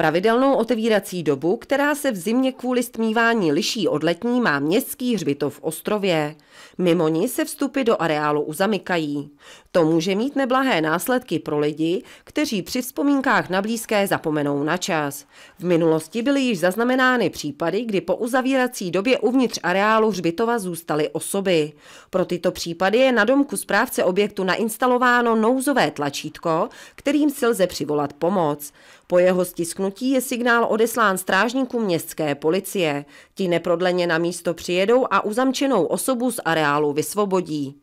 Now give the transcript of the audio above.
Pravidelnou otevírací dobu, která se v zimě kvůli stmívání liší od letní, má městský hřbitov v Ostrově. Mimo ní se vstupy do areálu uzamykají. To může mít neblahé následky pro lidi, kteří při vzpomínkách na blízké zapomenou na čas. V minulosti byly již zaznamenány případy, kdy po uzavírací době uvnitř areálu hřbitova zůstaly osoby. Pro tyto případy je na domku správce objektu nainstalováno nouzové tlačítko, kterým si lze přivolat pomoc. Po jeho stisknutí stárnutí je signál odeslán strážníků městské policie. Ti neprodleně na místo přijedou a uzamčenou osobu z areálu vysvobodí.